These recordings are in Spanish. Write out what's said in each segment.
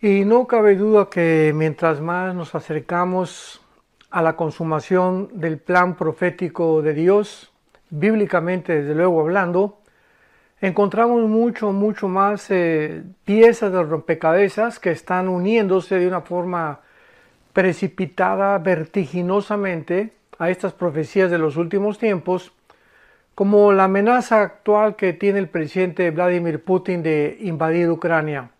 Y no cabe duda que mientras más nos acercamos a la consumación del plan profético de Dios, bíblicamente desde luego hablando, encontramos mucho, mucho más eh, piezas de rompecabezas que están uniéndose de una forma precipitada vertiginosamente a estas profecías de los últimos tiempos, como la amenaza actual que tiene el presidente Vladimir Putin de invadir Ucrania.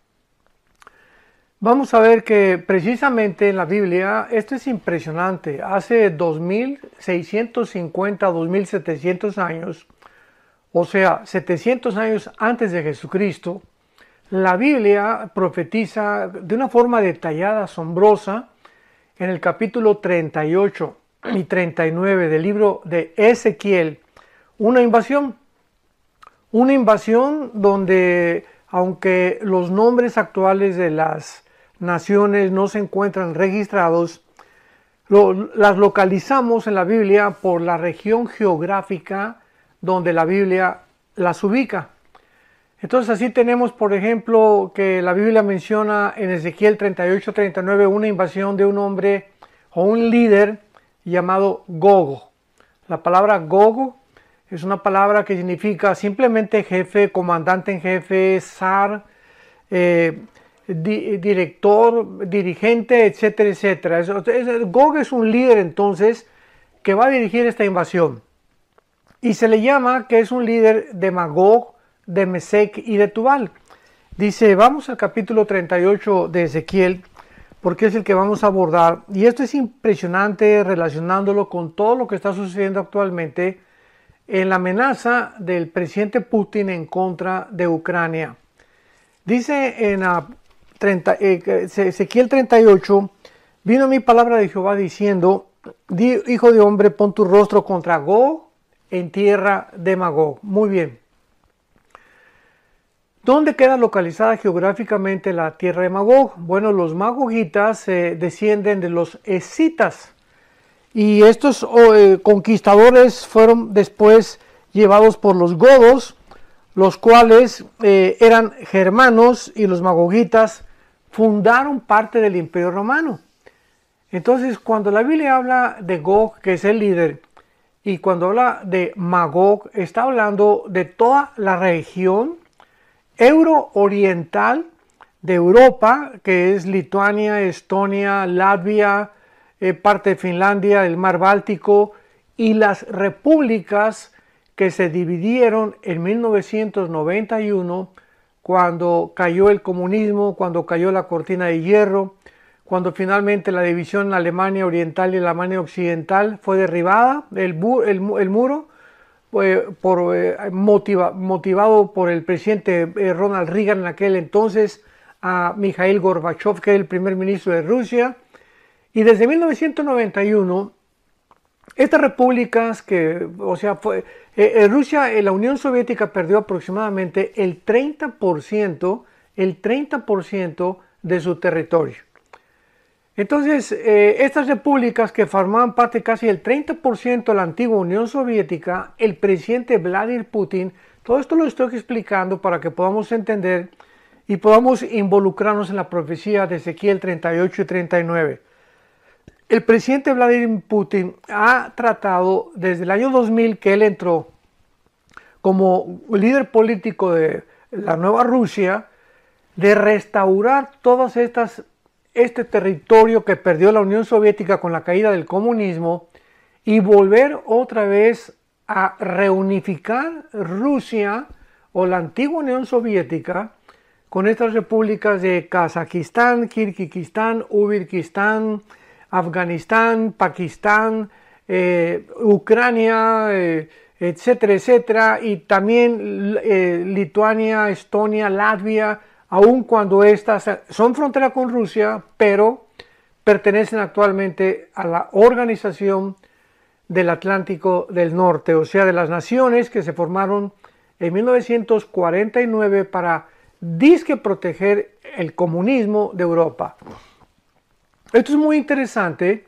Vamos a ver que precisamente en la Biblia, esto es impresionante, hace 2650, 2700 años, o sea, 700 años antes de Jesucristo, la Biblia profetiza de una forma detallada, asombrosa, en el capítulo 38 y 39 del libro de Ezequiel, una invasión, una invasión donde aunque los nombres actuales de las naciones no se encuentran registrados, las localizamos en la Biblia por la región geográfica donde la Biblia las ubica. Entonces así tenemos, por ejemplo, que la Biblia menciona en Ezequiel 38-39 una invasión de un hombre o un líder llamado Gogo. La palabra Gogo es una palabra que significa simplemente jefe, comandante en jefe, zar, eh, director, dirigente, etcétera, etcétera. Gog es un líder entonces que va a dirigir esta invasión. Y se le llama que es un líder de Magog, de Mesec y de Tubal. Dice, vamos al capítulo 38 de Ezequiel, porque es el que vamos a abordar. Y esto es impresionante relacionándolo con todo lo que está sucediendo actualmente en la amenaza del presidente Putin en contra de Ucrania. Dice en eh, Ezequiel 38, vino mi palabra de Jehová diciendo, hijo de hombre, pon tu rostro contra Gog en tierra de Magog. Muy bien. ¿Dónde queda localizada geográficamente la tierra de Magog? Bueno, los magogitas eh, descienden de los escitas y estos oh, eh, conquistadores fueron después llevados por los godos, los cuales eran germanos y los magogitas fundaron parte del imperio romano. Entonces, cuando la Biblia habla de Gog, que es el líder, y cuando habla de Magog, está hablando de toda la región euro oriental de Europa, que es Lituania, Estonia, Latvia, eh, parte de Finlandia, el mar Báltico, y las repúblicas que se dividieron en 1991 cuando cayó el comunismo, cuando cayó la cortina de hierro, cuando finalmente la división Alemania Oriental y Alemania Occidental fue derribada, el, muro, eh, motivado por el presidente eh, Ronald Reagan en aquel entonces, a Mikhail Gorbachev, que es el primer ministro de Rusia. Y desde 1991 estas repúblicas que, o sea, fue, eh, Rusia, eh, la Unión Soviética perdió aproximadamente el 30%, el 30% de su territorio. Entonces, eh, estas repúblicas que formaban parte casi del 30% de la antigua Unión Soviética, el presidente Vladimir Putin, todo esto lo estoy explicando para que podamos entender y podamos involucrarnos en la profecía de Ezequiel 38 y 39. El presidente Vladimir Putin ha tratado desde el año 2000 que él entró como líder político de la nueva Rusia, de restaurar todas estas este territorio que perdió la Unión Soviética con la caída del comunismo y volver otra vez a reunificar Rusia o la antigua Unión Soviética con estas repúblicas de Kazajistán, Kirguistán, Uzbekistán, Afganistán, Pakistán, eh, Ucrania, eh, etcétera, etcétera, y también eh, Lituania, Estonia, Latvia, aun cuando estas son frontera con Rusia, pero pertenecen actualmente a la Organización del Atlántico del Norte, o sea, de las naciones que se formaron en 1949 para disque proteger el comunismo de Europa. Esto es muy interesante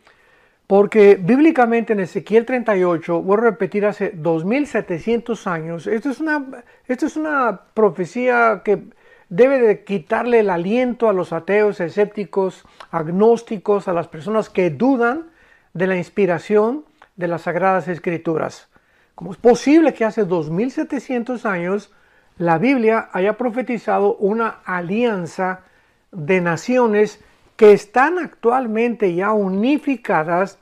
porque bíblicamente en Ezequiel 38, voy a repetir, hace 2700 años, esto es una, esto es una profecía que debe de quitarle el aliento a los ateos, escépticos, agnósticos, a las personas que dudan de la inspiración de las Sagradas Escrituras. ¿Cómo es posible que hace 2700 años la Biblia haya profetizado una alianza de naciones que están actualmente ya unificadas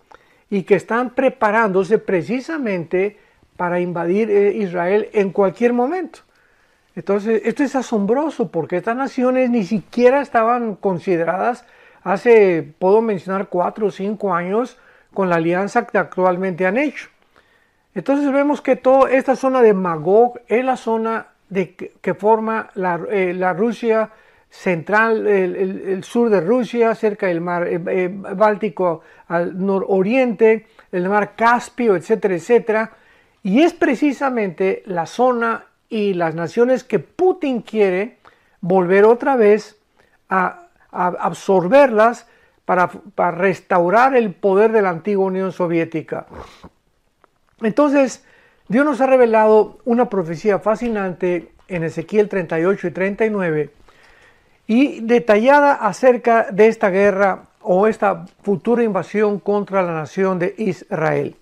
y que están preparándose precisamente para invadir eh, Israel en cualquier momento. Entonces, esto es asombroso porque estas naciones ni siquiera estaban consideradas hace, puedo mencionar, cuatro o cinco años con la alianza que actualmente han hecho. Entonces vemos que toda esta zona de Magog es la zona de, que forma la, eh, la Rusia central, el, sur de Rusia, cerca del mar eh, eh, Báltico al nororiente, el mar Caspio, etcétera, etcétera. Y es precisamente la zona y las naciones que Putin quiere volver otra vez a, absorberlas para, para restaurar el poder de la antigua Unión Soviética. Entonces, Dios nos ha revelado una profecía fascinante en Ezequiel 38 y 39 y detallada acerca de esta guerra o esta futura invasión contra la nación de Israel.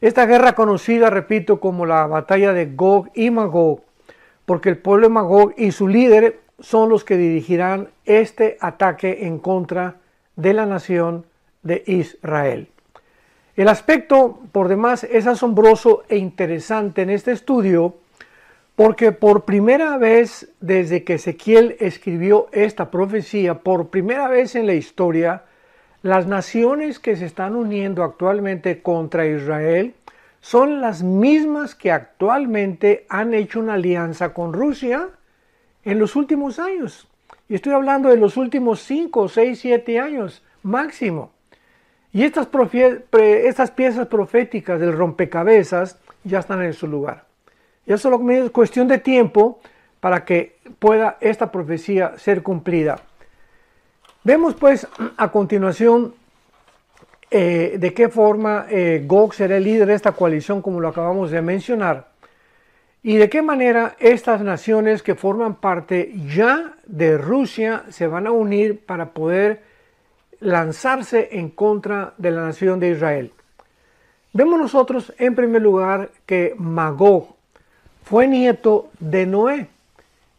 Esta guerra conocida, repito, como la batalla de Gog y Magog, porque el pueblo de Magog y su líder son los que dirigirán este ataque en contra de la nación de Israel. El aspecto, por demás, es asombroso e interesante en este estudio porque por primera vez desde que Ezequiel escribió esta profecía, por primera vez en la historia, las naciones que se están uniendo actualmente contra Israel son las mismas que actualmente han hecho una alianza con Rusia en los últimos años. Y estoy hablando de los últimos 5, 6, 7 años máximo. Y estas, estas piezas proféticas del rompecabezas ya están en su lugar ya solo es cuestión de tiempo para que pueda esta profecía ser cumplida. Vemos pues a continuación eh, de qué forma eh, Gog será el líder de esta coalición como lo acabamos de mencionar y de qué manera estas naciones que forman parte ya de Rusia se van a unir para poder lanzarse en contra de la nación de Israel. Vemos nosotros en primer lugar que Magog fue nieto de Noé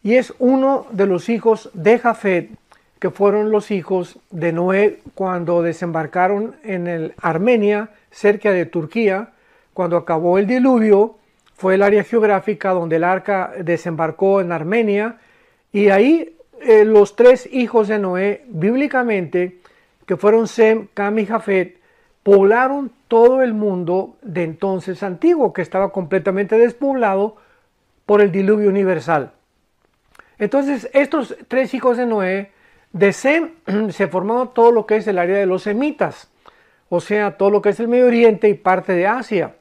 y es uno de los hijos de Jafet, que fueron los hijos de Noé cuando desembarcaron en el Armenia, cerca de Turquía, cuando acabó el diluvio, fue el área geográfica donde el arca desembarcó en Armenia, y ahí eh, los tres hijos de Noé, bíblicamente, que fueron Sem, Cam y Jafet, poblaron todo el mundo de entonces antiguo, que estaba completamente despoblado, por el diluvio universal. Entonces, estos tres hijos de Noé, de Sem se formaron todo lo que es el área de los semitas, o sea, todo lo que es el Medio Oriente y parte de Asia.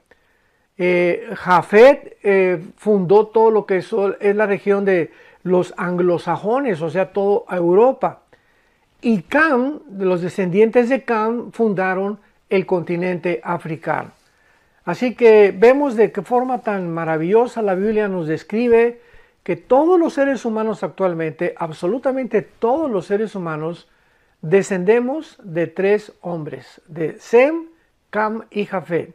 Eh, Jafet eh, fundó todo lo que es, la región de los anglosajones, o sea, toda Europa. Y Cam, los descendientes de Cam, fundaron el continente africano. Así que vemos de qué forma tan maravillosa la Biblia nos describe que todos los seres humanos actualmente, absolutamente todos los seres humanos, descendemos de tres hombres, de Sem, Cam y Jafe,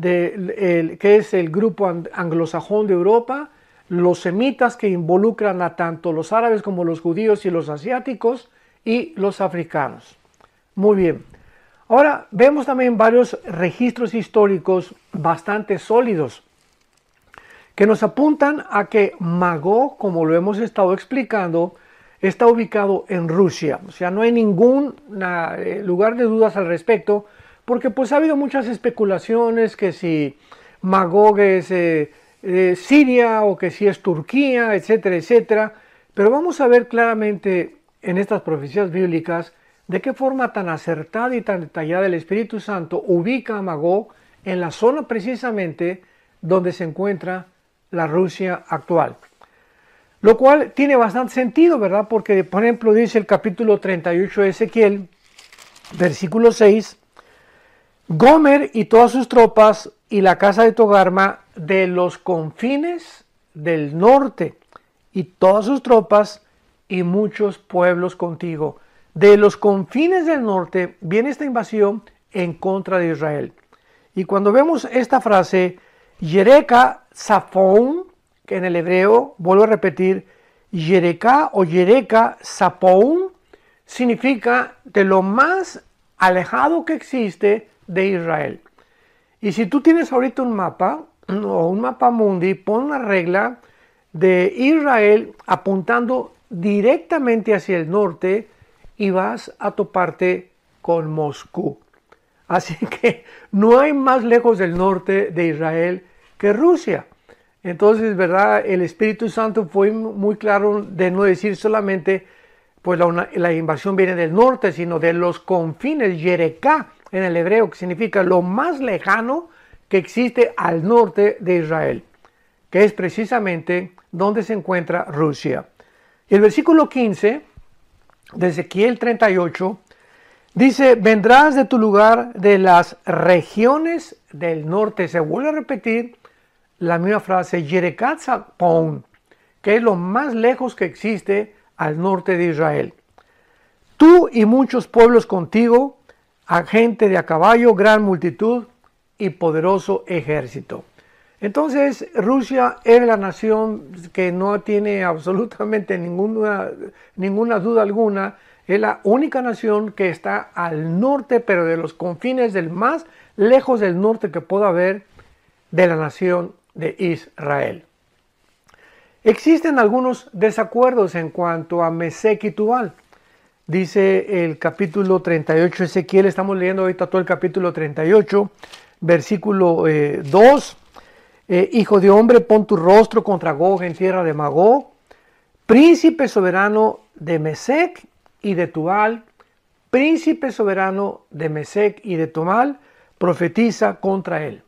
que es el grupo anglosajón de Europa, los semitas que involucran a tanto los árabes como los judíos y los asiáticos y los africanos. Muy bien, Ahora vemos también varios registros históricos bastante sólidos que nos apuntan a que Magog, como lo hemos estado explicando, está ubicado en Rusia. O sea, no hay ningún eh, lugar de dudas al respecto, porque pues ha habido muchas especulaciones que si Magog es eh, eh, Siria o que si es Turquía, etcétera, etcétera. Pero vamos a ver claramente en estas profecías bíblicas de qué forma tan acertada y tan detallada el Espíritu Santo ubica a Magog en la zona precisamente donde se encuentra la Rusia actual. Lo cual tiene bastante sentido, ¿verdad? Porque, por ejemplo, dice el capítulo 38 de Ezequiel, versículo 6, Gomer y todas sus tropas y la casa de Togarma de los confines del norte y todas sus tropas y muchos pueblos contigo. De los confines del norte viene esta invasión en contra de Israel. Y cuando vemos esta frase, Yereka Zaphon, que en el hebreo, vuelvo a repetir, Yereka o Yereka Zaphon significa de lo más alejado que existe de Israel. Y si tú tienes ahorita un mapa o un mapa mundi, pon la regla de Israel apuntando directamente hacia el norte y vas a toparte con Moscú. Así que no hay más lejos del norte de Israel que Rusia. Entonces, ¿verdad? El Espíritu Santo fue muy claro de no decir solamente, pues la, invasión viene del norte, sino de los confines, Yereká en el hebreo, que significa lo más lejano que existe al norte de Israel, que es precisamente donde se encuentra Rusia. Y el versículo 15 de Ezequiel 38, dice, vendrás de tu lugar de las regiones del norte. Se vuelve a repetir la misma frase, Yerecatzapon, que es lo más lejos que existe al norte de Israel. Tú y muchos pueblos contigo, a gente de a caballo, gran multitud y poderoso ejército. Entonces, Rusia es la nación que no tiene absolutamente ninguna, ninguna duda alguna, es la única nación que está al norte, pero de los confines del más lejos del norte que pueda haber de la nación de Israel. Existen algunos desacuerdos en cuanto a Mesec y Dice el capítulo 38 Ezequiel, estamos leyendo ahorita todo el capítulo 38, versículo 2 eh, eh, hijo de hombre, pon tu rostro contra Gog en tierra de Magog, príncipe soberano de Mesec y de Tubal, príncipe soberano de Mesec y de Tomal, profetiza contra él.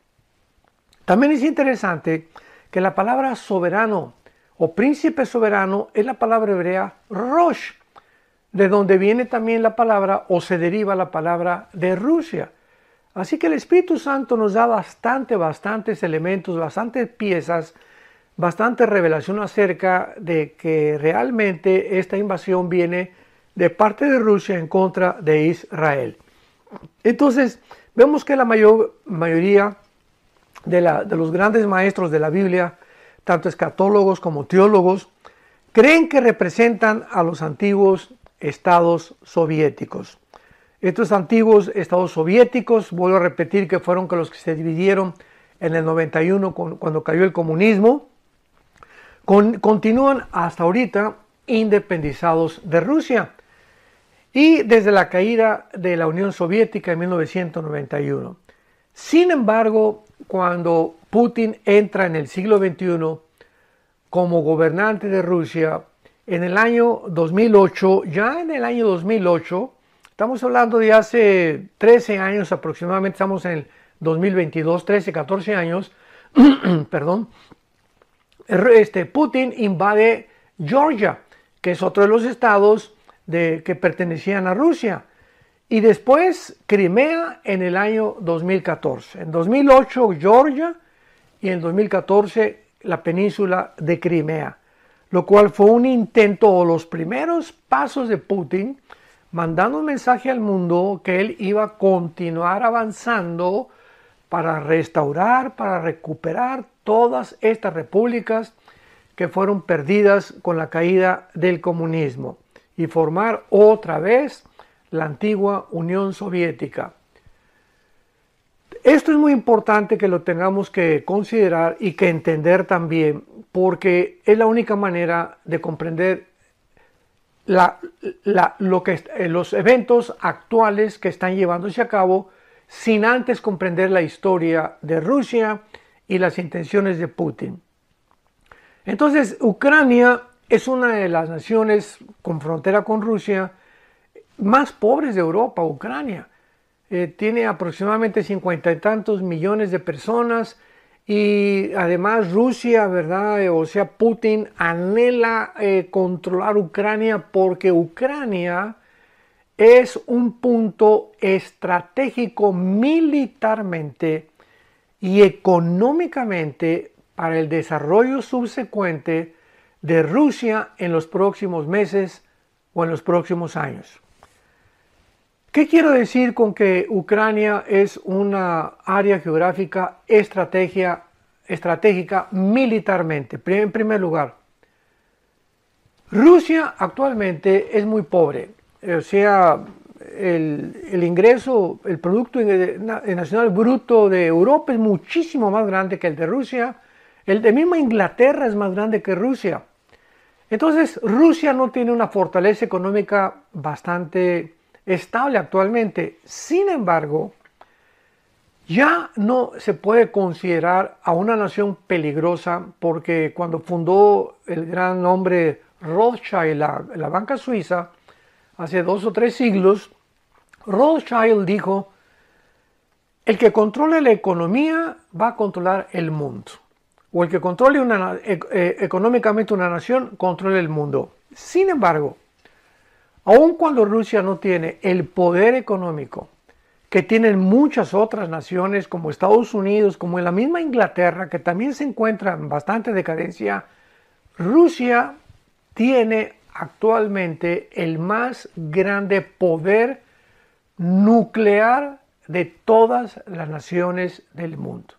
También es interesante que la palabra soberano o príncipe soberano es la palabra hebrea Rosh, de donde viene también la palabra o se deriva la palabra de Rusia, Así que el Espíritu Santo nos da bastante, bastantes elementos, bastantes piezas, bastante revelación acerca de que realmente esta invasión viene de parte de Rusia en contra de Israel. Entonces, vemos que la mayor, mayoría de, de los grandes maestros de la Biblia, tanto escatólogos como teólogos, creen que representan a los antiguos estados soviéticos. Estos antiguos estados soviéticos, vuelvo a repetir que fueron los que se dividieron en el 91 cuando cayó el comunismo, continúan hasta ahorita independizados de Rusia y desde la caída de la Unión Soviética en 1991. Sin embargo, cuando Putin entra en el siglo XXI como gobernante de Rusia, en el año 2008, ya en el año 2008, Estamos hablando de hace 13 años aproximadamente, estamos en el 2022, 13, 14 años, perdón, er, este, Putin invade Georgia, que es otro de los estados de, que pertenecían a Rusia, y después Crimea en el año 2014. En 2008 Georgia y en 2014 la península de Crimea, lo cual fue un intento o los primeros pasos de Putin mandando un mensaje al mundo que él iba a continuar avanzando para restaurar, para recuperar todas estas repúblicas que fueron perdidas con la caída del comunismo y formar otra vez la antigua Unión Soviética. Esto es muy importante que lo tengamos que considerar y que entender también, porque es la única manera de comprender la, lo que, eh, los eventos actuales que están llevándose a cabo sin antes comprender la historia de Rusia y las intenciones de Putin. Entonces, Ucrania es una de las naciones con frontera con Rusia más pobres de Europa, Ucrania. Eh, tiene aproximadamente cincuenta y tantos millones de personas, y además Rusia, ¿verdad? Eh, o sea, Putin anhela eh, controlar Ucrania porque Ucrania es un punto estratégico militarmente y económicamente para el desarrollo subsecuente de Rusia en los próximos meses o en los próximos años. ¿Qué quiero decir con que Ucrania es una área geográfica estrategia, estratégica militarmente? En primer lugar, Rusia actualmente es muy pobre, eh, o sea, el, el ingreso, el Producto Nacional Bruto de Europa es muchísimo más grande que el de Rusia, el de misma Inglaterra es más grande que Rusia. Entonces, Rusia no tiene una fortaleza económica bastante estable actualmente. Sin embargo, ya no se puede considerar a una nación peligrosa porque cuando fundó el gran hombre Rothschild la, la banca suiza, hace dos o tres siglos, Rothschild dijo, el que controle la economía va a controlar el mundo. O el que controle eh, eh, económicamente una nación, controla el mundo. Sin embargo, Aun cuando Rusia no tiene el poder económico que tienen muchas otras naciones como Estados Unidos, como en la misma Inglaterra, que también se encuentra en bastante decadencia, Rusia tiene actualmente el más grande poder nuclear de todas las naciones del mundo.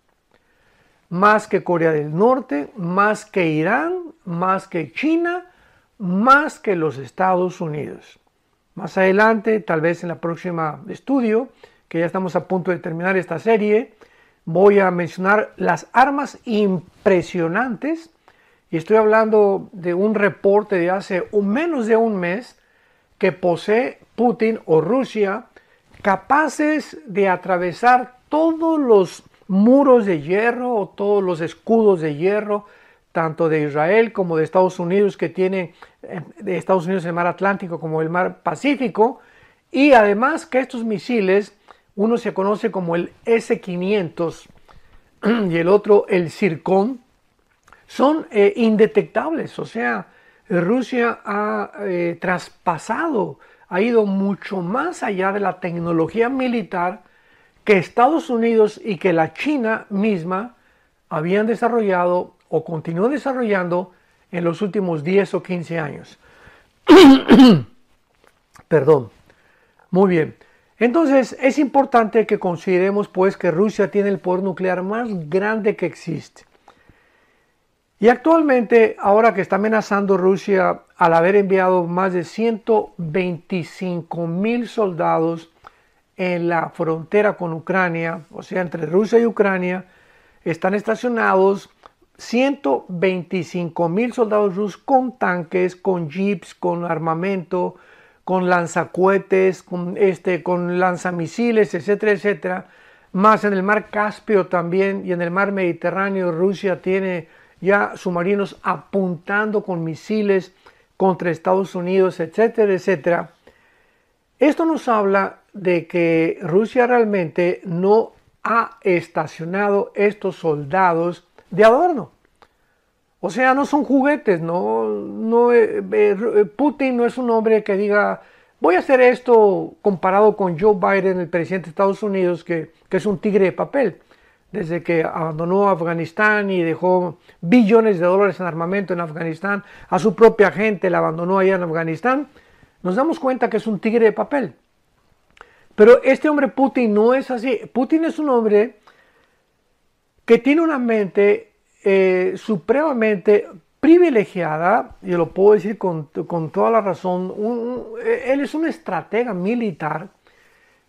Más que Corea del Norte, más que Irán, más que China, más que los Estados Unidos. Más adelante, tal vez en la próxima estudio, que ya estamos a punto de terminar esta serie, voy a mencionar las armas impresionantes. Y estoy hablando de un reporte de hace menos de un mes que posee Putin o Rusia capaces de atravesar todos los muros de hierro o todos los escudos de hierro tanto de Israel como de Estados Unidos, que tiene eh, de Estados Unidos el mar Atlántico como el mar Pacífico, y además que estos misiles, uno se conoce como el S-500 y el otro el Circón, son eh, indetectables, o sea, Rusia ha eh, traspasado, ha ido mucho más allá de la tecnología militar que Estados Unidos y que la China misma habían desarrollado o continuó desarrollando en los últimos 10 o 15 años. Perdón. Muy bien. Entonces es importante que consideremos pues que Rusia tiene el poder nuclear más grande que existe. Y actualmente, ahora que está amenazando Rusia al haber enviado más de 125 mil soldados en la frontera con Ucrania, o sea, entre Rusia y Ucrania, están estacionados 125 mil soldados rusos con tanques, con jeeps, con armamento, con lanzacohetes, con, este, con lanzamisiles, etcétera, etcétera. Más en el mar Caspio también y en el mar Mediterráneo, Rusia tiene ya submarinos apuntando con misiles contra Estados Unidos, etcétera, etcétera. Esto nos habla de que Rusia realmente no ha estacionado estos soldados de adorno. O sea, no son juguetes, no, no eh, eh, eh, Putin no es un hombre que diga, voy a hacer esto comparado con Joe Biden, el presidente de Estados Unidos, que, que es un tigre de papel, desde que abandonó Afganistán y dejó billones de dólares en armamento en Afganistán, a su propia gente la abandonó allá en Afganistán, nos damos cuenta que es un tigre de papel. Pero este hombre Putin no es así. Putin es un hombre que tiene una mente eh, supremamente privilegiada, y lo puedo decir con, toda la razón, eh, él es un estratega militar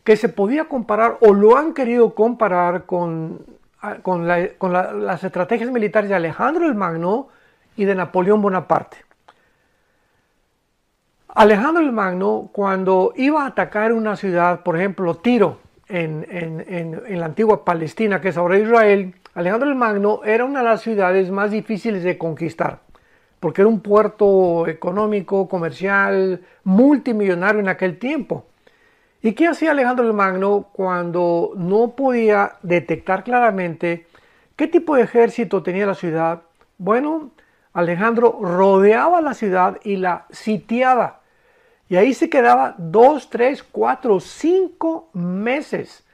que se podía comparar o lo han querido comparar con, las estrategias militares de Alejandro el Magno y de Napoleón Bonaparte. Alejandro el Magno, cuando iba a atacar una ciudad, por ejemplo, Tiro, en la antigua Palestina, que es ahora Israel, Alejandro el Magno era una de las ciudades más difíciles de conquistar, porque era un puerto económico, comercial, multimillonario en aquel tiempo. ¿Y qué hacía Alejandro el Magno cuando no podía detectar claramente qué tipo de ejército tenía la ciudad? Bueno, Alejandro rodeaba la ciudad y la sitiaba. Y ahí se quedaba dos, tres, cuatro, cinco meses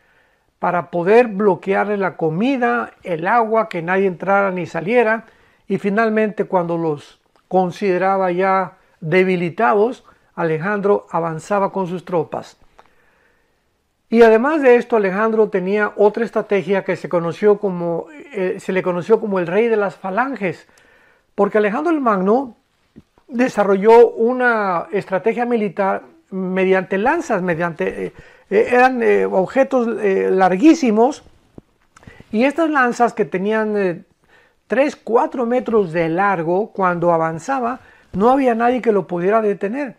para poder bloquearle la comida, el agua, que nadie entrara ni saliera. Y finalmente, cuando los consideraba ya debilitados, Alejandro avanzaba con sus tropas. Y además de esto, Alejandro tenía otra estrategia que se, eh, le conoció como el rey de las falanges, porque Alejandro el Magno desarrolló una estrategia militar mediante lanzas, mediante eh, eh, eran eh, objetos eh, larguísimos y estas lanzas que tenían 3, 4 metros de largo cuando avanzaba no había nadie que lo pudiera detener.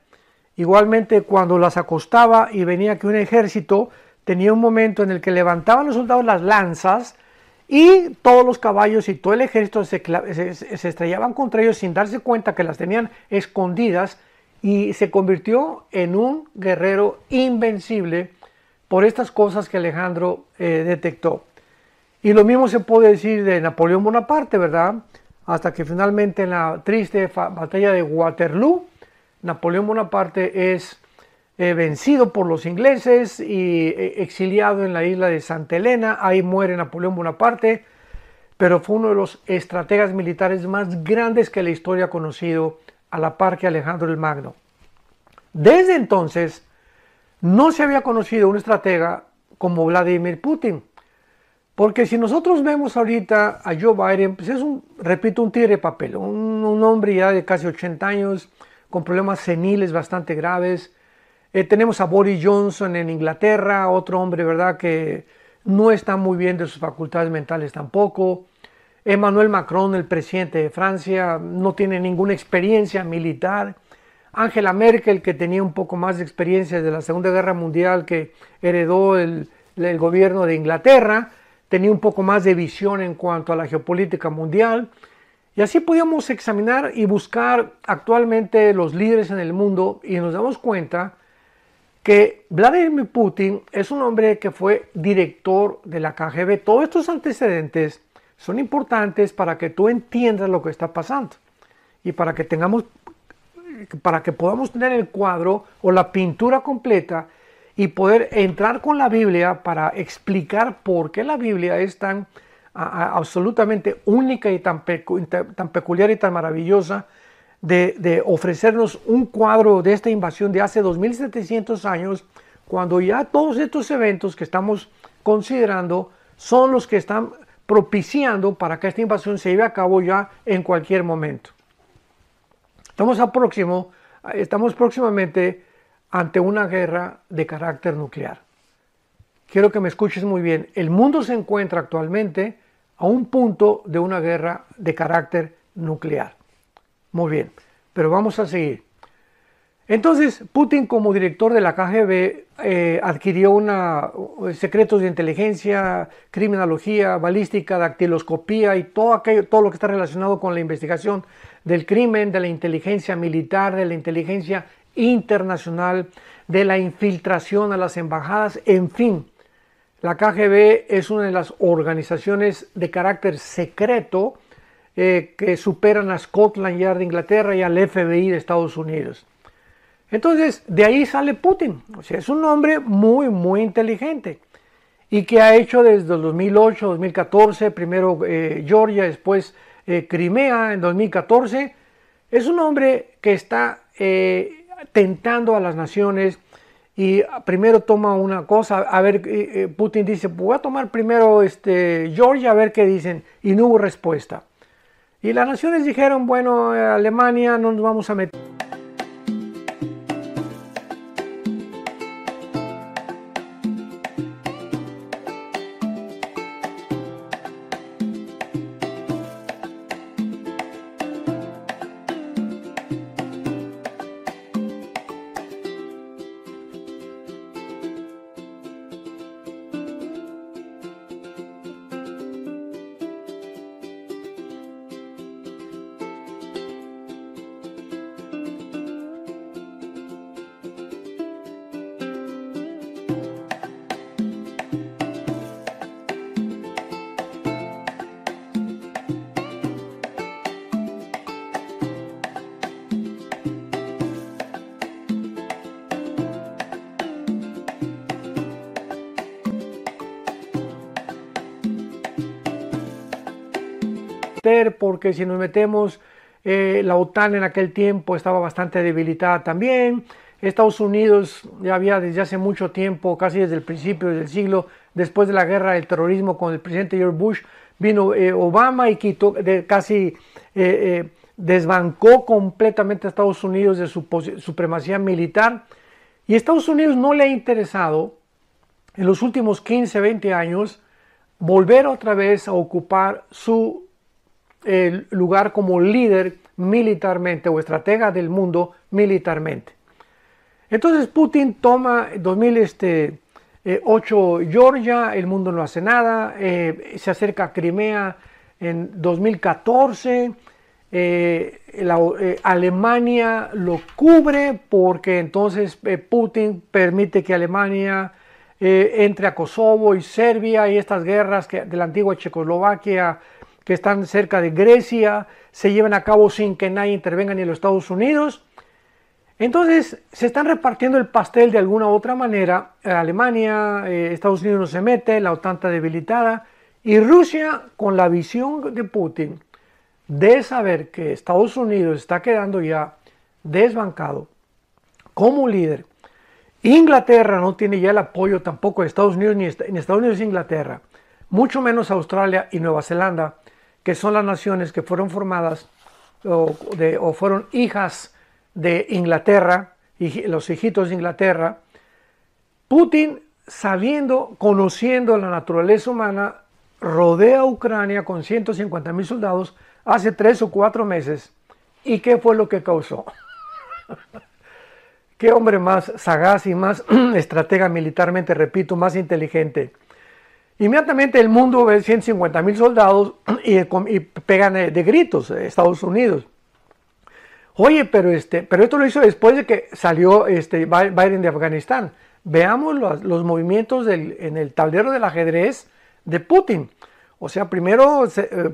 Igualmente cuando las acostaba y venía que un ejército tenía un momento en el que levantaban los soldados las lanzas y todos los caballos y todo el ejército se estrellaban contra ellos sin darse cuenta que las tenían escondidas y se convirtió en un guerrero invencible por estas cosas que Alejandro eh, detectó. Y lo mismo se puede decir de Napoleón Bonaparte, ¿verdad? Hasta que finalmente en la triste batalla de Waterloo, Napoleón Bonaparte es eh, vencido por los ingleses y eh, exiliado en la isla de Santa Elena. Ahí muere Napoleón Bonaparte, pero fue uno de los estrategas militares más grandes que la historia ha conocido, a la par que Alejandro el Magno. Desde entonces, no se había conocido un estratega como Vladimir Putin. Porque si nosotros vemos ahorita a Joe Biden, pues es un, repito, un tigre de papel, un, hombre ya de casi 80 años, con problemas seniles bastante graves. Eh, tenemos a Boris Johnson en Inglaterra, otro hombre, ¿verdad?, que no está muy bien de sus facultades mentales tampoco. Emmanuel Macron, el presidente de Francia, no tiene ninguna experiencia militar. Angela Merkel, que tenía un poco más de experiencia de la Segunda Guerra Mundial, que heredó el, gobierno de Inglaterra, tenía un poco más de visión en cuanto a la geopolítica mundial. Y así podíamos examinar y buscar actualmente los líderes en el mundo y nos damos cuenta que Vladimir Putin es un hombre que fue director de la KGB. Todos estos antecedentes son importantes para que tú entiendas lo que está pasando y para que tengamos para que podamos tener el cuadro o la pintura completa y poder entrar con la Biblia para explicar por qué la Biblia es tan absolutamente única y tan, peculiar y tan maravillosa de, de, ofrecernos un cuadro de esta invasión de hace 2700 años, cuando ya todos estos eventos que estamos considerando son los que están propiciando para que esta invasión se lleve a cabo ya en cualquier momento. Estamos, próximo, estamos próximamente ante una guerra de carácter nuclear. Quiero que me escuches muy bien. El mundo se encuentra actualmente a un punto de una guerra de carácter nuclear. Muy bien, pero vamos a seguir. Entonces, Putin como director de la KGB eh, adquirió una, eh, secretos de inteligencia, criminología, balística, dactiloscopía y todo, todo lo que está relacionado con la investigación del crimen, de la inteligencia militar, de la inteligencia internacional, de la infiltración a las embajadas, en fin. La KGB es una de las organizaciones de carácter secreto eh, que superan a Scotland Yard de Inglaterra y al FBI de Estados Unidos. Entonces, de ahí sale Putin. O sea, es un hombre muy, muy inteligente y que ha hecho desde el 2008, 2014, primero eh, Georgia, después eh, Crimea en 2014. Es un hombre que está eh, tentando a las naciones y primero toma una cosa, a ver, Putin dice, pues voy a tomar primero este, Georgia, a ver qué dicen, y no hubo respuesta. Y las naciones dijeron, bueno, Alemania no nos vamos a meter. porque si nos metemos, eh, la OTAN en aquel tiempo estaba bastante debilitada también. Estados Unidos ya había desde hace mucho tiempo, casi desde el principio del siglo, después de la guerra del terrorismo con el presidente George Bush, vino eh, Obama y quitó, casi eh, desbancó completamente a Estados Unidos de su supremacía militar. Y Estados Unidos no le ha interesado en los últimos 15, 20 años volver otra vez a ocupar su el lugar como líder militarmente o estratega del mundo militarmente. Entonces Putin toma 2008 este, eh, Georgia, el mundo no hace nada, eh, se acerca a Crimea en 2014, eh, Alemania lo cubre porque entonces Putin permite que Alemania entre a Kosovo y Serbia y estas guerras que, de la antigua Checoslovaquia que están cerca de Grecia se llevan a cabo sin que nadie intervenga ni los Estados Unidos. Entonces se están repartiendo el pastel de alguna u otra manera. Eh, Alemania, eh, Estados Unidos no se mete, la OTAN está debilitada y Rusia con la visión de Putin de saber que Estados Unidos está quedando ya desbancado como líder. Inglaterra no tiene ya el apoyo tampoco de Estados Unidos ni, Estados Unidos Inglaterra, mucho menos Australia y Nueva Zelanda que son las naciones que fueron formadas o, fueron hijas de Inglaterra, y los hijitos de Inglaterra, Putin, sabiendo, conociendo la naturaleza humana, rodea a Ucrania con 150.000 soldados hace tres o cuatro meses. ¿Y qué fue lo que causó? qué hombre más sagaz y más estratega militarmente, repito, más inteligente. Inmediatamente el mundo ve 150 mil soldados y, eh, pegan eh, de, gritos eh, Estados Unidos. Oye, pero, este, pero esto lo hizo después de que salió este Biden de Afganistán. Veamos los, movimientos en el tablero del ajedrez de Putin. O sea, primero,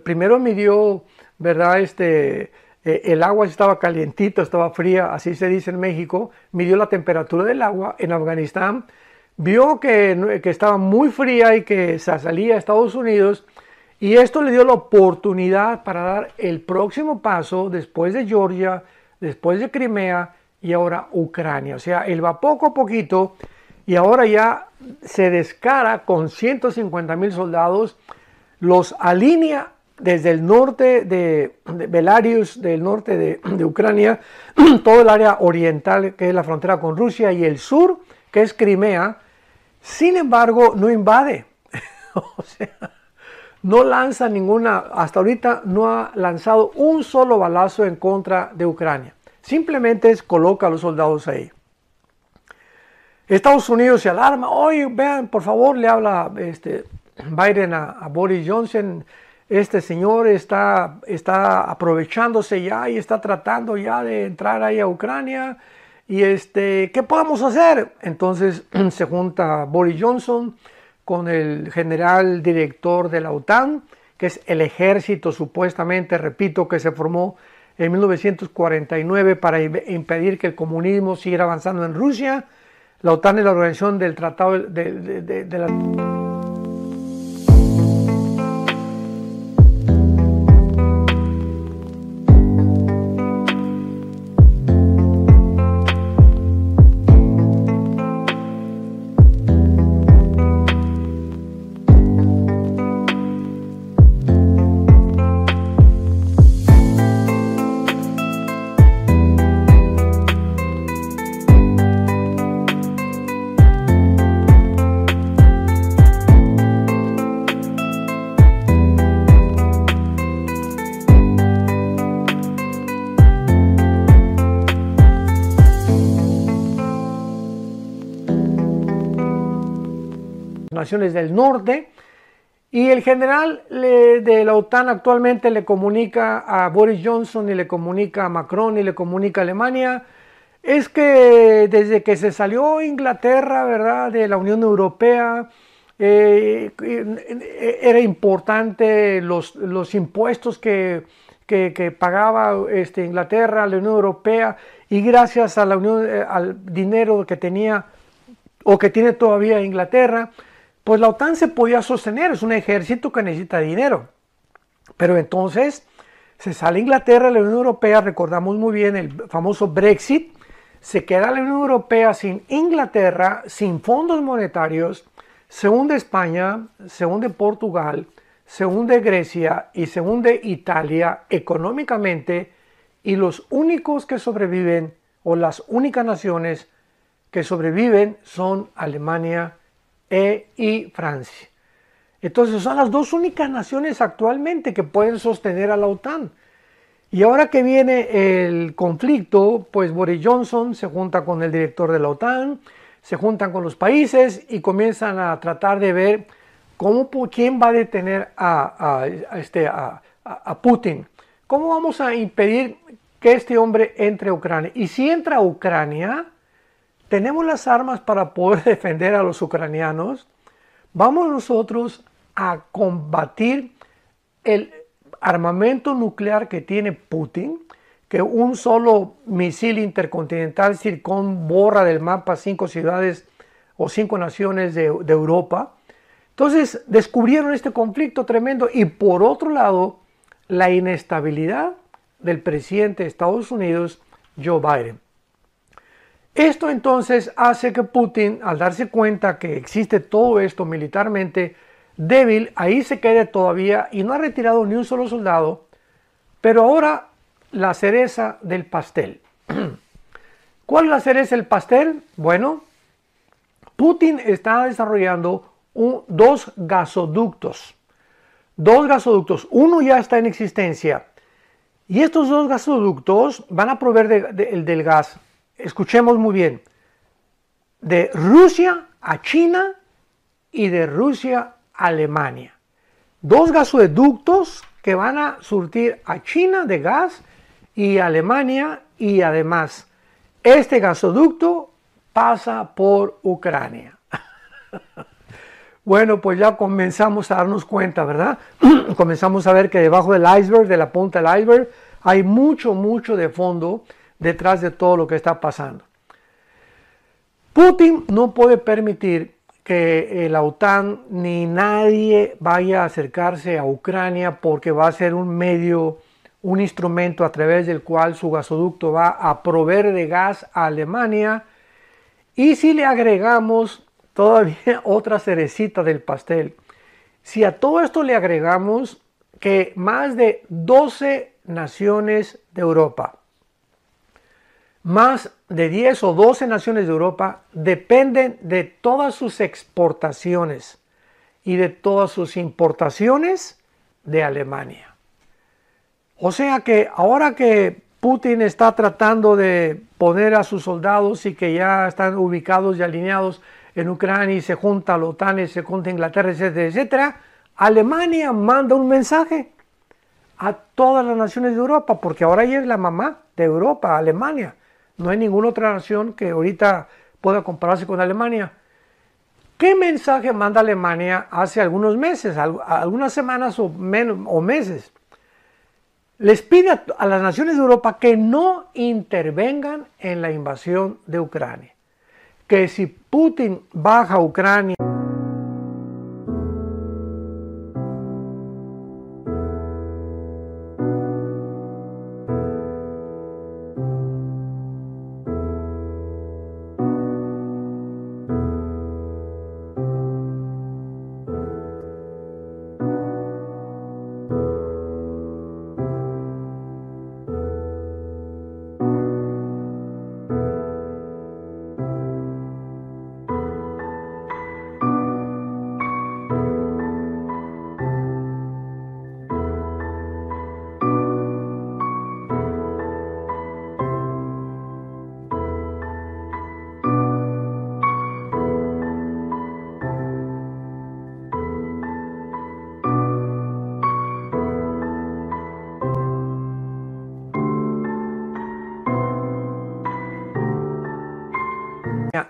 primero midió, ¿verdad? Este, el agua estaba calientita, estaba fría, así se dice en México. Midió la temperatura del agua. En Afganistán vio que, estaba muy fría y que se salía a Estados Unidos y esto le dio la oportunidad para dar el próximo paso después de Georgia, después de Crimea y ahora Ucrania. O sea, él va poco a poquito y ahora ya se descara con 150 mil soldados, los alinea desde el norte de, Belarus, del norte de Ucrania, todo el área oriental que es la frontera con Rusia y el sur que es Crimea, sin embargo no invade. o sea, no lanza ninguna, hasta ahorita no ha lanzado un solo balazo en contra de Ucrania. Simplemente es coloca a los soldados ahí. Estados Unidos se alarma, oye, vean, por favor, le habla este, Biden a, Boris Johnson, este señor está, está aprovechándose ya y está tratando ya de entrar ahí a Ucrania y este, ¿qué podemos hacer? Entonces se junta Boris Johnson con el general director de la OTAN, que es el ejército supuestamente, repito, que se formó en 1949 para impedir que el comunismo siguiera avanzando en Rusia. La OTAN es la organización del Tratado de la... del norte. Y el general de la OTAN actualmente le comunica a Boris Johnson y le comunica a Macron y le comunica a Alemania, es que desde que se salió Inglaterra, ¿verdad?, de la Unión Europea, eh, era importante los, los impuestos que, que, pagaba este, Inglaterra, la Unión Europea, y gracias a la Unión, eh, al dinero que tenía o que tiene todavía Inglaterra, pues la OTAN se podía sostener, es un ejército que necesita dinero. Pero entonces se sale Inglaterra de la Unión Europea, recordamos muy bien el famoso Brexit, se queda la Unión Europea sin Inglaterra, sin fondos monetarios, se hunde España, se hunde Portugal, se hunde Grecia y se hunde Italia económicamente y los únicos que sobreviven o las únicas naciones que sobreviven son Alemania y e Francia. Entonces son las dos únicas naciones actualmente que pueden sostener a la OTAN. Y ahora que viene el conflicto, pues Boris Johnson se junta con el director de la OTAN, se juntan con los países y comienzan a tratar de ver cómo, quién va a detener a, este, a Putin. ¿Cómo vamos a impedir que este hombre entre a Ucrania? Y si entra a Ucrania, tenemos las armas para poder defender a los ucranianos, vamos nosotros a combatir el armamento nuclear que tiene Putin, que un solo misil intercontinental Circón borra del mapa cinco ciudades o cinco naciones de, Europa. Entonces descubrieron este conflicto tremendo y por otro lado la inestabilidad del presidente de Estados Unidos, Joe Biden. Esto entonces hace que Putin, al darse cuenta que existe todo esto militarmente débil, ahí se quede todavía y no ha retirado ni un solo soldado, pero ahora la cereza del pastel. ¿Cuál es la cereza del pastel? Bueno, Putin está desarrollando dos gasoductos. Dos gasoductos. Uno ya está en existencia. Y estos dos gasoductos van a proveer del gas escuchemos muy bien, de Rusia a China y de Rusia a Alemania. Dos gasoductos que van a surtir a China de gas y a Alemania y además este gasoducto pasa por Ucrania. Bueno, pues ya comenzamos a darnos cuenta, ¿verdad? comenzamos a ver que debajo del iceberg, de la punta del iceberg, hay mucho, mucho de fondo detrás de todo lo que está pasando. Putin no puede permitir que eh, la OTAN ni nadie vaya a acercarse a Ucrania porque va a ser un medio, un instrumento a través del cual su gasoducto va a proveer de gas a Alemania. Y si le agregamos todavía otra cerecita del pastel, si a todo esto le agregamos que más de 12 naciones de Europa, más de 10 o 12 naciones de Europa dependen de todas sus exportaciones y de todas sus importaciones de Alemania. O sea que ahora que Putin está tratando de poner a sus soldados y que ya están ubicados y alineados en Ucrania y se junta a la OTAN y se junta a Inglaterra, etcétera, Alemania manda un mensaje a todas las naciones de Europa, porque ahora ella es la mamá de Europa, Alemania. No hay ninguna otra nación que ahorita pueda compararse con Alemania. ¿Qué mensaje manda Alemania hace algunos meses, algunas semanas o, menos, o meses? Les pide a, las naciones de Europa que no intervengan en la invasión de Ucrania. Que si Putin baja a Ucrania...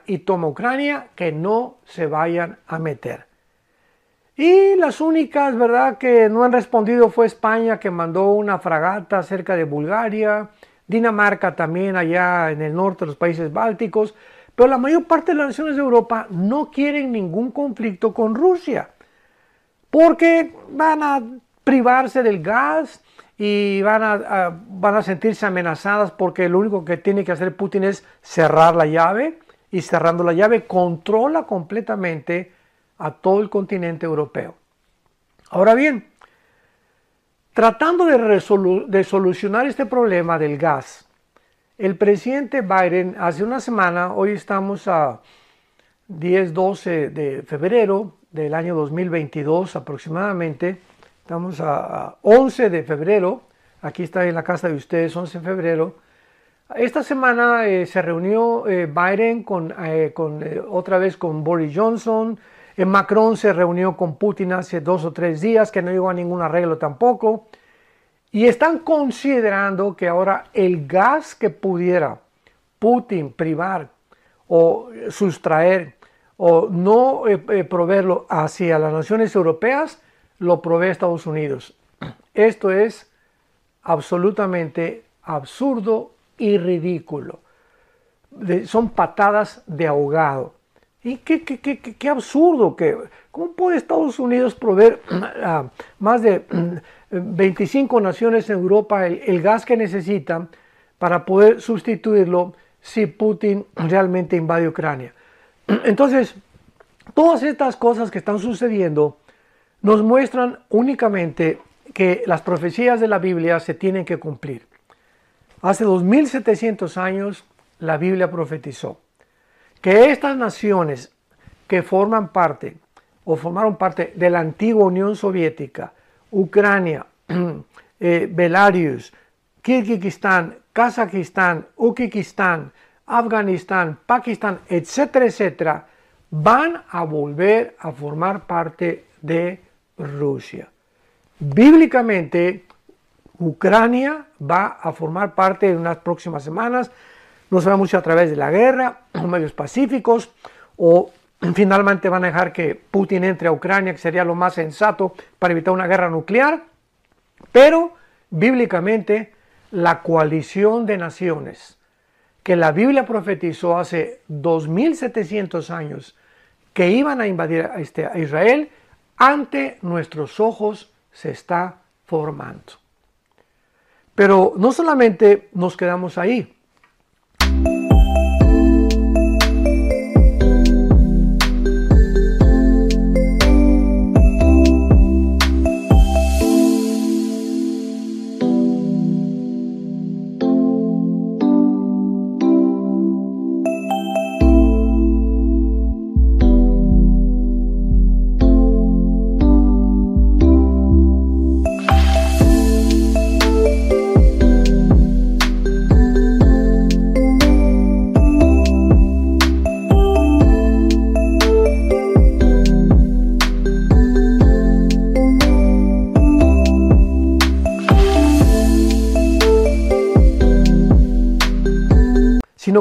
y toma Ucrania, que no se vayan a meter. Y las únicas, ¿verdad?, que no han respondido fue España, que mandó una fragata cerca de Bulgaria, Dinamarca también allá en el norte de los países bálticos, pero la mayor parte de las naciones de Europa no quieren ningún conflicto con Rusia, porque van a privarse del gas y van van a sentirse amenazadas porque lo único que tiene que hacer Putin es cerrar la llave y cerrando la llave, controla completamente a todo el continente europeo. Ahora bien, tratando de, solucionar este problema del gas, el presidente Biden hace una semana, hoy estamos a 10-12 de febrero del año 2022 aproximadamente, estamos a 11 de febrero, aquí está en la casa de ustedes, 11 de febrero, esta semana eh, se reunió eh, Biden con, eh, con otra vez con Boris Johnson. Macron se reunió con Putin hace dos o tres días, que no llegó a ningún arreglo tampoco. Y están considerando que ahora el gas que pudiera Putin privar o sustraer o no proveerlo hacia las naciones europeas, lo provee Estados Unidos. Esto es absolutamente absurdo y ridículo. son patadas de ahogado. Y qué, absurdo que... ¿Cómo puede Estados Unidos proveer a más de 25 mm, naciones en Europa el, el gas que necesitan para poder sustituirlo si Putin realmente invade Ucrania? Entonces, todas estas cosas que están sucediendo nos muestran únicamente que las profecías de la Biblia se tienen que cumplir. Hace 2700 años la Biblia profetizó que estas naciones que forman parte o formaron parte de la antigua Unión Soviética, Ucrania, eh, Belarus, Kirguistán, Kazajistán, Uzbekistán, Afganistán, Pakistán, etcétera, etcétera, van a volver a formar parte de Rusia. Bíblicamente, Ucrania va a formar parte en unas próximas semanas, no sabemos mucho a través de la guerra, o medios pacíficos, o finalmente van a dejar que Putin entre a Ucrania, que sería lo más sensato para evitar una guerra nuclear, pero bíblicamente la coalición de naciones que la Biblia profetizó hace 2700 años que iban a invadir este, a Israel, ante nuestros ojos se está formando. Pero no solamente nos quedamos ahí.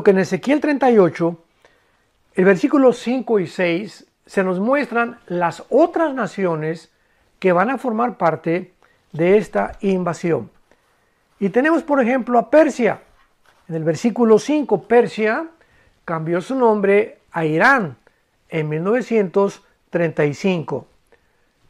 que en Ezequiel 38, el versículo 5 y 6, se nos muestran las otras naciones que van a formar parte de esta invasión. Y tenemos, por ejemplo, a Persia. En el versículo 5, Persia cambió su nombre a Irán en 1935.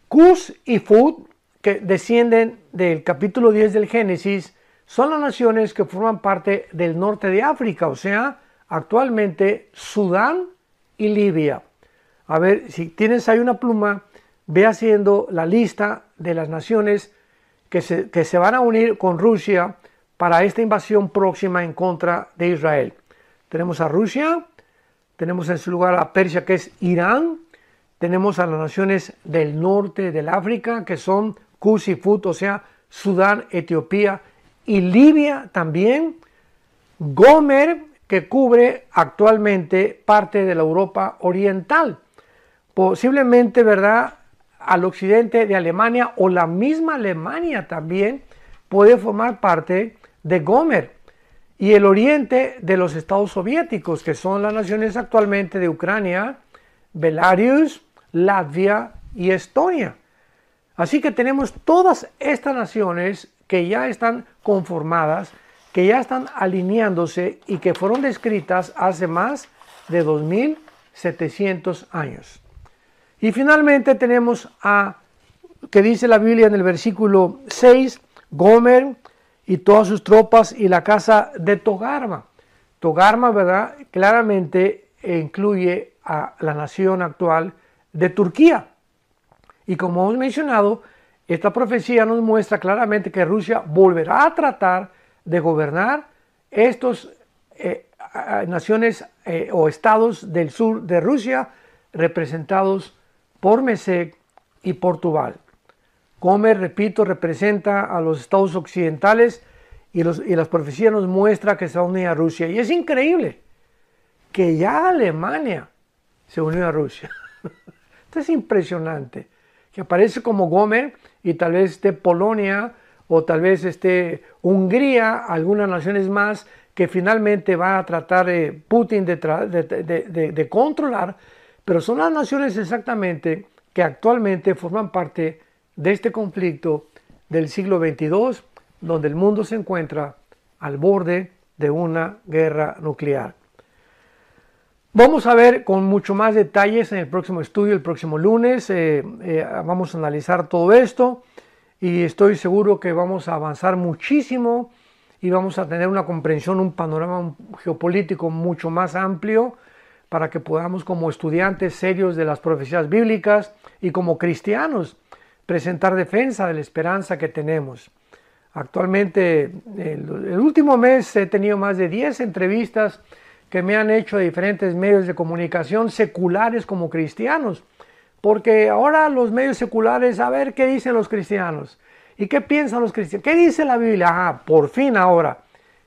Cus y Fud, que descienden del capítulo 10 del Génesis, son las naciones que forman parte del norte de África, o sea, actualmente Sudán y Libia. A ver, si tienes ahí una pluma, ve haciendo la lista de las naciones que se, van a unir con Rusia para esta invasión próxima en contra de Israel. Tenemos a Rusia, tenemos en su lugar a Persia, que es Irán, tenemos a las naciones del norte del África, que son Kusifut, o sea, Sudán, Etiopía, y Libia también. Gomer, que cubre actualmente parte de la Europa Oriental. Posiblemente, ¿verdad? Al occidente de Alemania o la misma Alemania también puede formar parte de Gomer y el oriente de los estados soviéticos, que son las naciones actualmente de Ucrania, Belarus, Latvia y Estonia. Así que tenemos todas estas naciones que ya están conformadas, que ya están alineándose y que fueron descritas hace más de 2.700 años. Y finalmente tenemos a, que dice la Biblia en el versículo 6, Gomer y todas sus tropas y la casa de Togarma. Togarma, ¿verdad? Claramente incluye a la nación actual de Turquía. Y como hemos mencionado, esta profecía nos muestra claramente que Rusia volverá a tratar de gobernar estas eh, naciones eh, o estados del sur de Rusia representados por Mesec y Portugal. Come, repito, representa a los estados occidentales y, las profecías nos muestra que se va a Rusia. Y es increíble que ya Alemania se unió a Rusia. Esto es impresionante parece aparece como Gómez y tal vez esté Polonia o tal vez esté Hungría, algunas naciones más, que finalmente va a tratar Putin de, de, controlar, pero son las naciones exactamente que actualmente forman parte de este conflicto del siglo XXII, donde el mundo se encuentra al borde de una guerra nuclear. Vamos a ver con mucho más detalles en el próximo estudio, el próximo lunes. Eh, eh, vamos a analizar todo esto y estoy seguro que vamos a avanzar muchísimo y vamos a tener una comprensión, un panorama geopolítico mucho más amplio para que podamos como estudiantes serios de las profecías bíblicas y como cristianos presentar defensa de la esperanza que tenemos. Actualmente, el, el último mes he tenido más de 10 entrevistas que me han hecho diferentes medios de comunicación seculares como cristianos. Porque ahora los medios seculares, a ver qué dicen los cristianos y qué piensan los cristianos, qué dice la Biblia. Ah, por fin ahora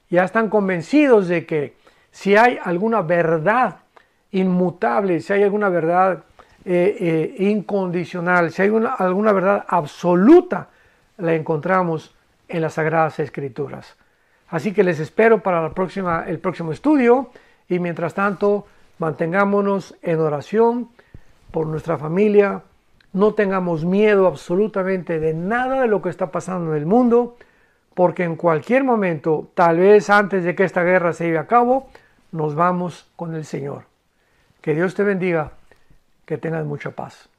ya están convencidos de que si hay alguna verdad inmutable, si hay alguna verdad eh, eh, incondicional, si hay alguna verdad absoluta, la encontramos en las Sagradas Escrituras. Así que les espero para la próxima, el próximo estudio. Y mientras tanto, mantengámonos en oración por nuestra familia, no tengamos miedo absolutamente de nada de lo que está pasando en el mundo, porque en cualquier momento, tal vez antes de que esta guerra se lleve a cabo, nos vamos con el Señor. Que Dios te bendiga, que tengas mucha paz.